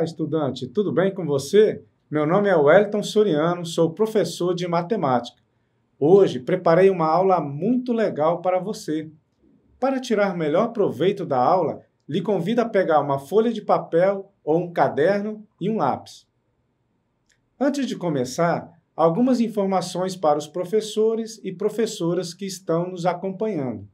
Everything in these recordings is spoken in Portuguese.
Olá, estudante, tudo bem com você? Meu nome é Wellington Soriano, sou professor de matemática. Hoje preparei uma aula muito legal para você. Para tirar melhor proveito da aula, lhe convido a pegar uma folha de papel ou um caderno e um lápis. Antes de começar, algumas informações para os professores e professoras que estão nos acompanhando.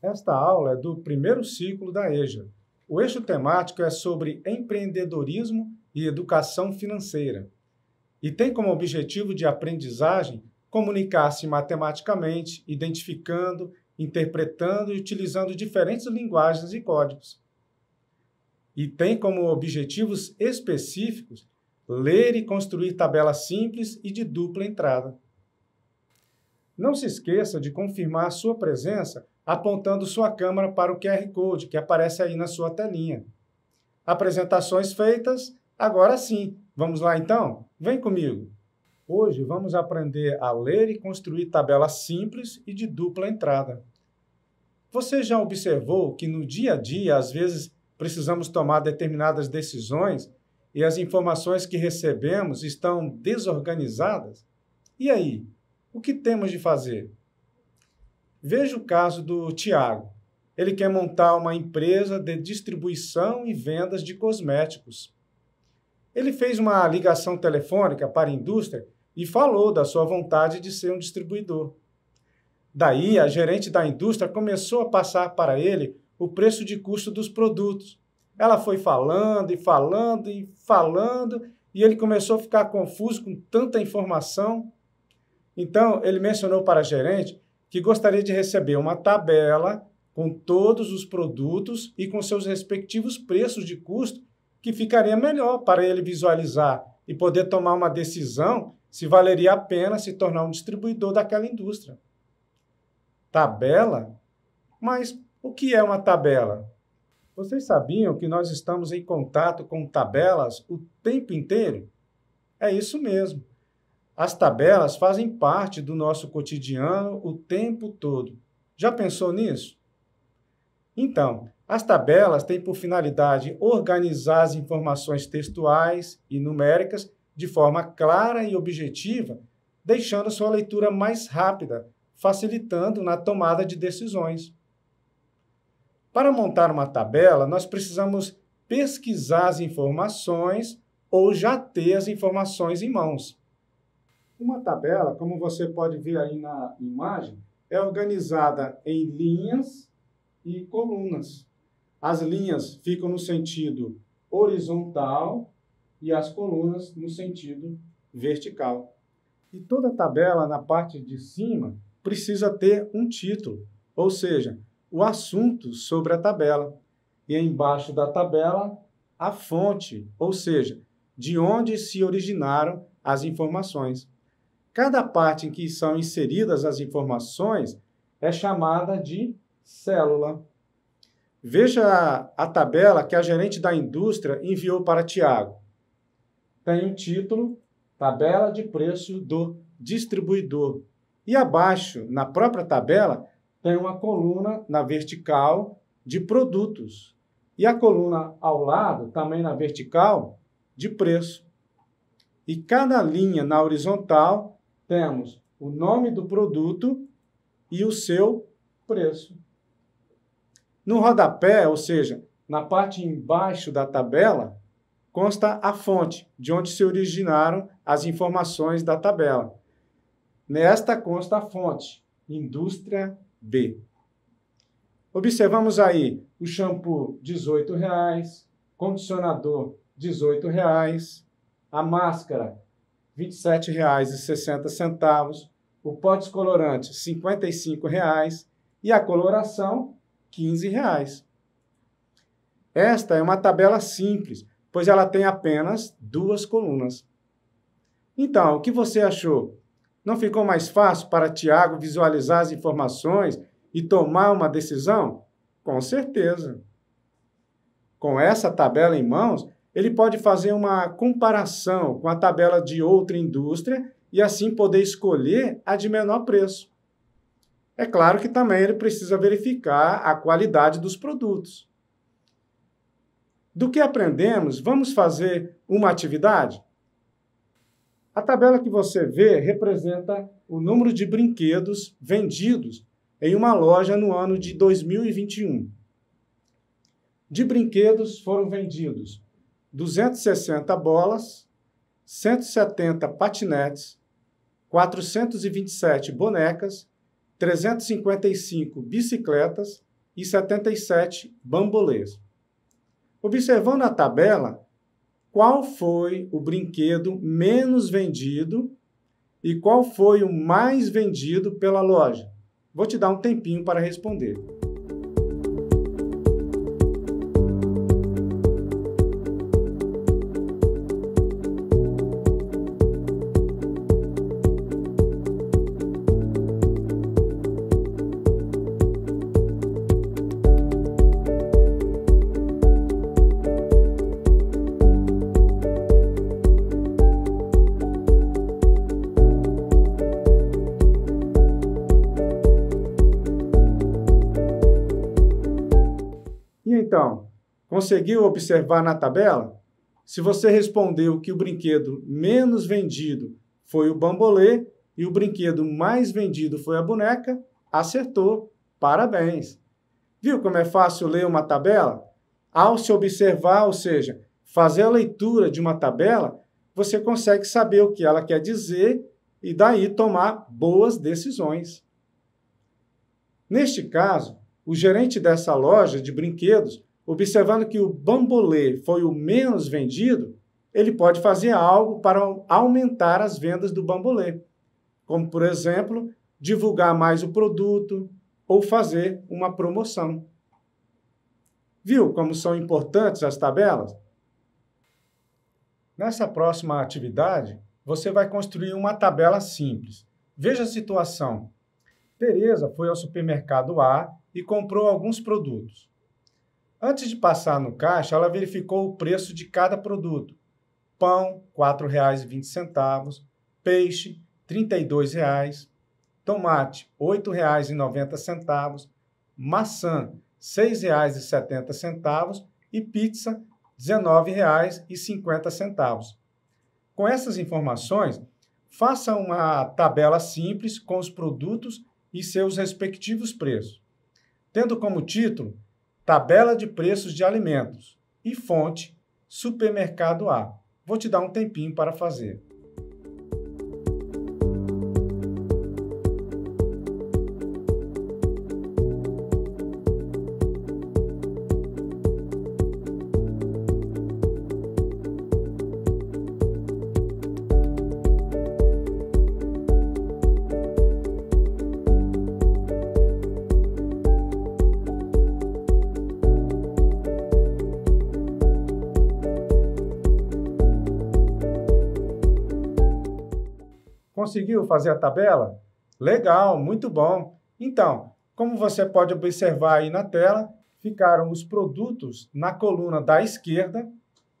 Esta aula é do primeiro ciclo da EJA o eixo temático é sobre empreendedorismo e educação financeira e tem como objetivo de aprendizagem comunicar-se matematicamente, identificando, interpretando e utilizando diferentes linguagens e códigos. E tem como objetivos específicos ler e construir tabelas simples e de dupla entrada. Não se esqueça de confirmar sua presença apontando sua câmera para o QR Code que aparece aí na sua telinha. Apresentações feitas, agora sim. Vamos lá então? Vem comigo! Hoje vamos aprender a ler e construir tabelas simples e de dupla entrada. Você já observou que no dia a dia, às vezes, precisamos tomar determinadas decisões e as informações que recebemos estão desorganizadas? E aí, o que temos de fazer? Veja o caso do Tiago. Ele quer montar uma empresa de distribuição e vendas de cosméticos. Ele fez uma ligação telefônica para a indústria e falou da sua vontade de ser um distribuidor. Daí, a gerente da indústria começou a passar para ele o preço de custo dos produtos. Ela foi falando e falando e falando, e ele começou a ficar confuso com tanta informação. Então, ele mencionou para a gerente que gostaria de receber uma tabela com todos os produtos e com seus respectivos preços de custo, que ficaria melhor para ele visualizar e poder tomar uma decisão se valeria a pena se tornar um distribuidor daquela indústria. Tabela? Mas o que é uma tabela? Vocês sabiam que nós estamos em contato com tabelas o tempo inteiro? É isso mesmo. As tabelas fazem parte do nosso cotidiano o tempo todo. Já pensou nisso? Então, as tabelas têm por finalidade organizar as informações textuais e numéricas de forma clara e objetiva, deixando sua leitura mais rápida, facilitando na tomada de decisões. Para montar uma tabela, nós precisamos pesquisar as informações ou já ter as informações em mãos. Uma tabela, como você pode ver aí na imagem, é organizada em linhas e colunas. As linhas ficam no sentido horizontal e as colunas no sentido vertical. E toda tabela na parte de cima precisa ter um título, ou seja, o assunto sobre a tabela. E embaixo da tabela, a fonte, ou seja, de onde se originaram as informações. Cada parte em que são inseridas as informações é chamada de célula. Veja a tabela que a gerente da indústria enviou para Tiago. Tem o título Tabela de Preço do Distribuidor. E abaixo, na própria tabela, tem uma coluna na vertical de produtos. E a coluna ao lado, também na vertical, de preço. E cada linha na horizontal temos o nome do produto e o seu preço. No rodapé, ou seja, na parte embaixo da tabela, consta a fonte de onde se originaram as informações da tabela. Nesta consta a fonte, indústria B. Observamos aí o shampoo R$ 18,00, condicionador R$ 18,00, a máscara R$ 27,60. O pote colorante R$ 55,00. E a coloração, R$ 15,00. Esta é uma tabela simples, pois ela tem apenas duas colunas. Então, o que você achou? Não ficou mais fácil para Tiago visualizar as informações e tomar uma decisão? Com certeza. Com essa tabela em mãos, ele pode fazer uma comparação com a tabela de outra indústria e assim poder escolher a de menor preço. É claro que também ele precisa verificar a qualidade dos produtos. Do que aprendemos, vamos fazer uma atividade? A tabela que você vê representa o número de brinquedos vendidos em uma loja no ano de 2021. De brinquedos foram vendidos 260 bolas, 170 patinetes, 427 bonecas, 355 bicicletas e 77 bambolês. Observando a tabela, qual foi o brinquedo menos vendido e qual foi o mais vendido pela loja? Vou te dar um tempinho para responder. Conseguiu observar na tabela? Se você respondeu que o brinquedo menos vendido foi o bambolê e o brinquedo mais vendido foi a boneca, acertou. Parabéns! Viu como é fácil ler uma tabela? Ao se observar, ou seja, fazer a leitura de uma tabela, você consegue saber o que ela quer dizer e daí tomar boas decisões. Neste caso, o gerente dessa loja de brinquedos observando que o bambolê foi o menos vendido, ele pode fazer algo para aumentar as vendas do bambolê, como, por exemplo, divulgar mais o produto ou fazer uma promoção. Viu como são importantes as tabelas? Nessa próxima atividade, você vai construir uma tabela simples. Veja a situação. Tereza foi ao supermercado A e comprou alguns produtos. Antes de passar no caixa, ela verificou o preço de cada produto. Pão, R$ 4,20, peixe, R$ 32,00, tomate, R$ 8,90, maçã, R$ 6,70 e pizza, R$ 19,50. Com essas informações, faça uma tabela simples com os produtos e seus respectivos preços. Tendo como título tabela de preços de alimentos e fonte supermercado A. Vou te dar um tempinho para fazer. conseguiu fazer a tabela? Legal, muito bom. Então, como você pode observar aí na tela, ficaram os produtos na coluna da esquerda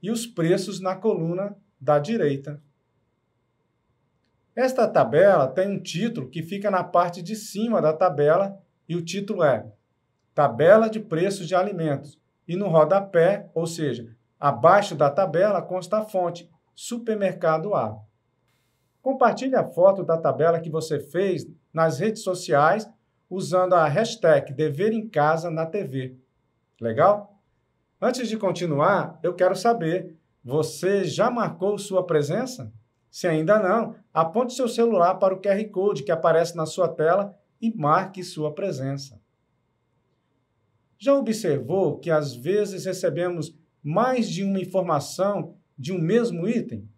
e os preços na coluna da direita. Esta tabela tem um título que fica na parte de cima da tabela e o título é Tabela de Preços de Alimentos. E no rodapé, ou seja, abaixo da tabela, consta a fonte Supermercado A. Compartilhe a foto da tabela que você fez nas redes sociais usando a hashtag Dever em Casa na TV. Legal? Antes de continuar, eu quero saber: você já marcou sua presença? Se ainda não, aponte seu celular para o QR Code que aparece na sua tela e marque sua presença. Já observou que às vezes recebemos mais de uma informação de um mesmo item?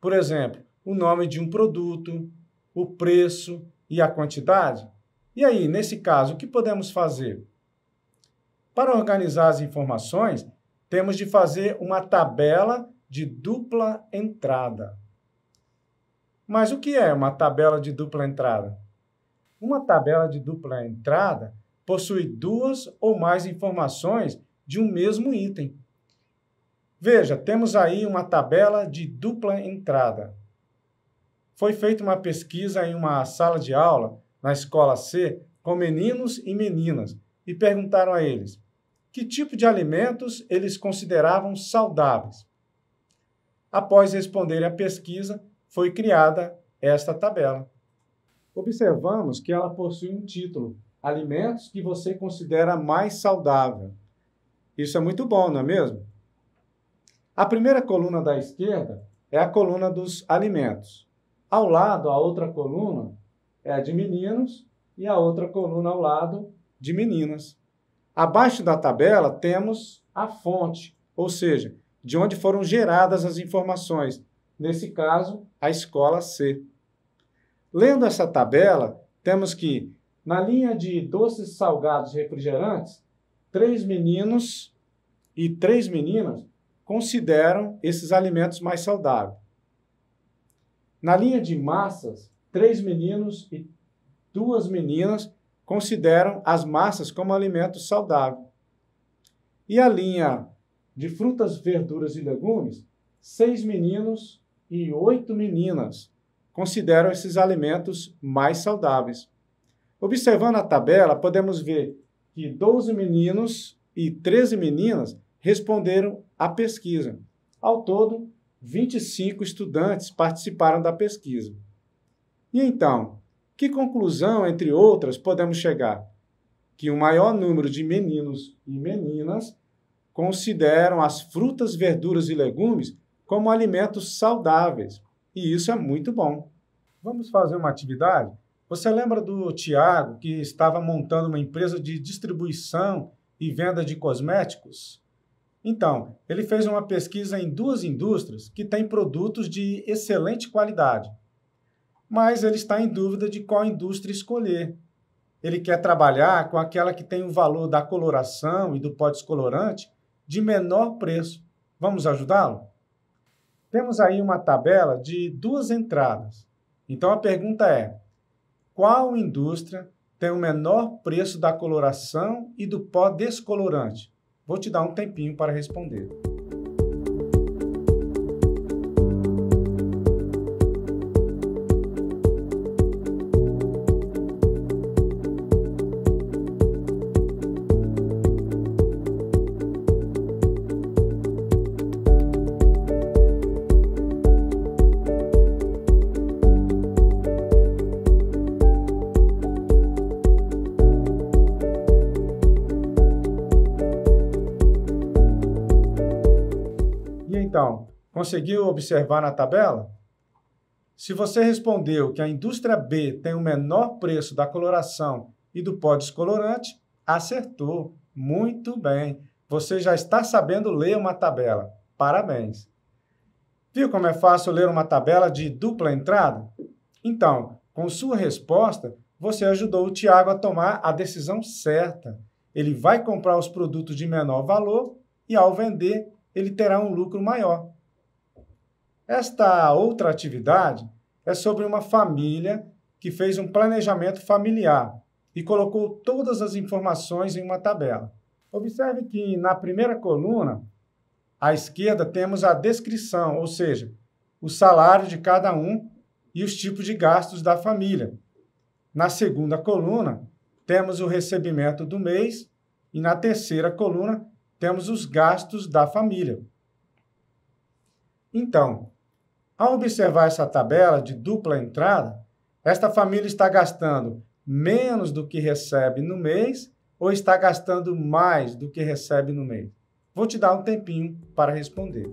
Por exemplo, o nome de um produto, o preço e a quantidade. E aí, nesse caso, o que podemos fazer? Para organizar as informações, temos de fazer uma tabela de dupla entrada. Mas o que é uma tabela de dupla entrada? Uma tabela de dupla entrada possui duas ou mais informações de um mesmo item. Veja, temos aí uma tabela de dupla entrada foi feita uma pesquisa em uma sala de aula, na escola C, com meninos e meninas, e perguntaram a eles que tipo de alimentos eles consideravam saudáveis. Após responderem à pesquisa, foi criada esta tabela. Observamos que ela possui um título: Alimentos que você considera mais saudável. Isso é muito bom, não é mesmo? A primeira coluna da esquerda é a coluna dos alimentos. Ao lado, a outra coluna é a de meninos e a outra coluna ao lado de meninas. Abaixo da tabela temos a fonte, ou seja, de onde foram geradas as informações, nesse caso, a escola C. Lendo essa tabela, temos que, na linha de doces, salgados e refrigerantes, três meninos e três meninas consideram esses alimentos mais saudáveis. Na linha de massas, três meninos e duas meninas consideram as massas como alimento saudável. E a linha de frutas, verduras e legumes, seis meninos e oito meninas consideram esses alimentos mais saudáveis. Observando a tabela, podemos ver que 12 meninos e 13 meninas responderam à pesquisa. Ao todo, 25 estudantes participaram da pesquisa. E então, que conclusão, entre outras, podemos chegar? Que o maior número de meninos e meninas consideram as frutas, verduras e legumes como alimentos saudáveis. E isso é muito bom. Vamos fazer uma atividade? Você lembra do Tiago que estava montando uma empresa de distribuição e venda de cosméticos? Então, ele fez uma pesquisa em duas indústrias que têm produtos de excelente qualidade, mas ele está em dúvida de qual indústria escolher. Ele quer trabalhar com aquela que tem o valor da coloração e do pó descolorante de menor preço. Vamos ajudá-lo? Temos aí uma tabela de duas entradas. Então a pergunta é: qual indústria tem o menor preço da coloração e do pó descolorante? Vou te dar um tempinho para responder. Conseguiu observar na tabela? Se você respondeu que a indústria B tem o menor preço da coloração e do pó descolorante, acertou. Muito bem. Você já está sabendo ler uma tabela. Parabéns. Viu como é fácil ler uma tabela de dupla entrada? Então, com sua resposta, você ajudou o Tiago a tomar a decisão certa. Ele vai comprar os produtos de menor valor e, ao vender, ele terá um lucro maior. Esta outra atividade é sobre uma família que fez um planejamento familiar e colocou todas as informações em uma tabela. Observe que na primeira coluna, à esquerda, temos a descrição, ou seja, o salário de cada um e os tipos de gastos da família. Na segunda coluna, temos o recebimento do mês e na terceira coluna, temos os gastos da família. Então, ao observar essa tabela de dupla entrada, esta família está gastando menos do que recebe no mês ou está gastando mais do que recebe no mês? Vou te dar um tempinho para responder.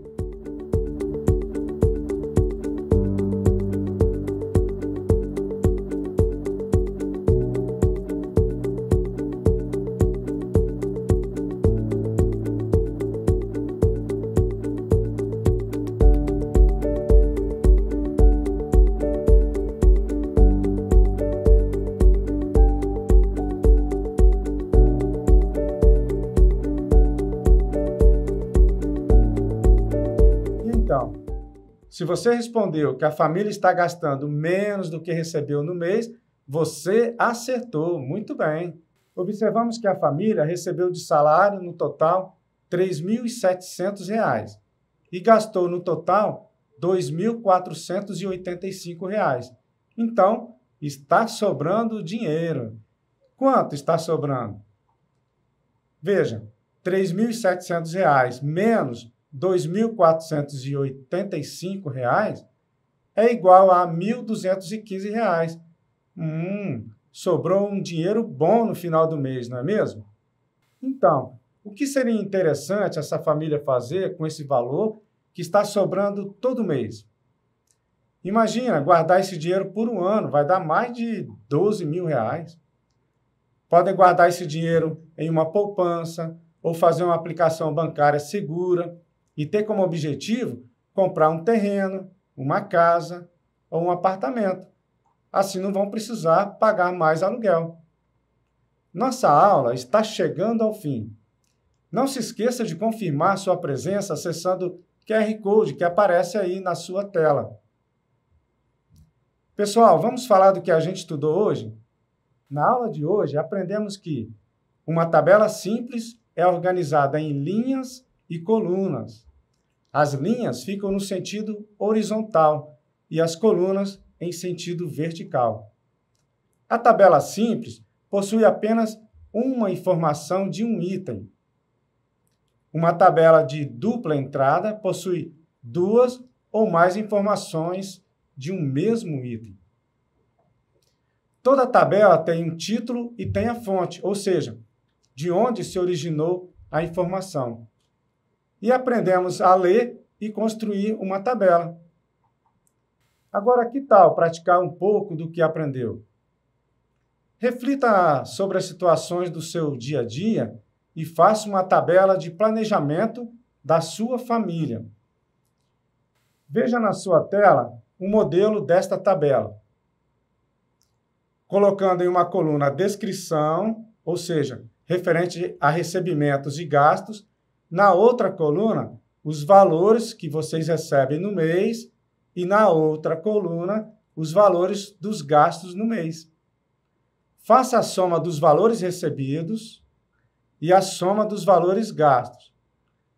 Se você respondeu que a família está gastando menos do que recebeu no mês, você acertou, muito bem. Observamos que a família recebeu de salário, no total, R$ 3.700 e gastou, no total, R$ 2.485. Então, está sobrando dinheiro. Quanto está sobrando? Veja, R$ 3.700 menos R$ 2.485 é igual a R$ 1.215. Hum, sobrou um dinheiro bom no final do mês, não é mesmo? Então, o que seria interessante essa família fazer com esse valor que está sobrando todo mês? Imagina, guardar esse dinheiro por um ano vai dar mais de 12 mil reais. Podem guardar esse dinheiro em uma poupança ou fazer uma aplicação bancária segura e ter como objetivo comprar um terreno, uma casa ou um apartamento. Assim não vão precisar pagar mais aluguel. Nossa aula está chegando ao fim. Não se esqueça de confirmar sua presença acessando o QR Code que aparece aí na sua tela. Pessoal, vamos falar do que a gente estudou hoje? Na aula de hoje, aprendemos que uma tabela simples é organizada em linhas e colunas. As linhas ficam no sentido horizontal e as colunas em sentido vertical. A tabela simples possui apenas uma informação de um item. Uma tabela de dupla entrada possui duas ou mais informações de um mesmo item. Toda tabela tem um título e tem a fonte, ou seja, de onde se originou a informação e aprendemos a ler e construir uma tabela. Agora, que tal praticar um pouco do que aprendeu? Reflita sobre as situações do seu dia a dia e faça uma tabela de planejamento da sua família. Veja na sua tela o modelo desta tabela, colocando em uma coluna descrição, ou seja, referente a recebimentos e gastos, na outra coluna, os valores que vocês recebem no mês e na outra coluna, os valores dos gastos no mês. Faça a soma dos valores recebidos e a soma dos valores gastos.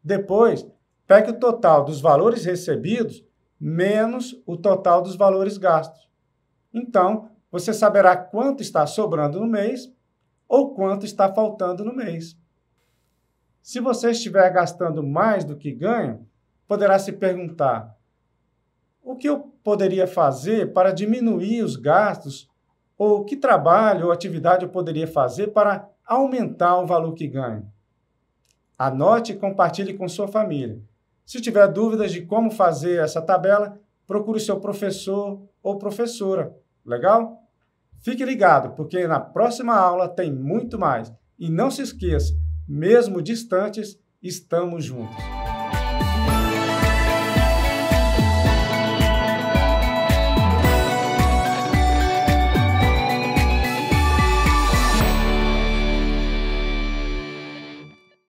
Depois, pegue o total dos valores recebidos menos o total dos valores gastos. Então, você saberá quanto está sobrando no mês ou quanto está faltando no mês. Se você estiver gastando mais do que ganha, poderá se perguntar: o que eu poderia fazer para diminuir os gastos? Ou que trabalho ou atividade eu poderia fazer para aumentar o valor que ganho? Anote e compartilhe com sua família. Se tiver dúvidas de como fazer essa tabela, procure seu professor ou professora. Legal? Fique ligado, porque na próxima aula tem muito mais. E não se esqueça, mesmo distantes, estamos juntos.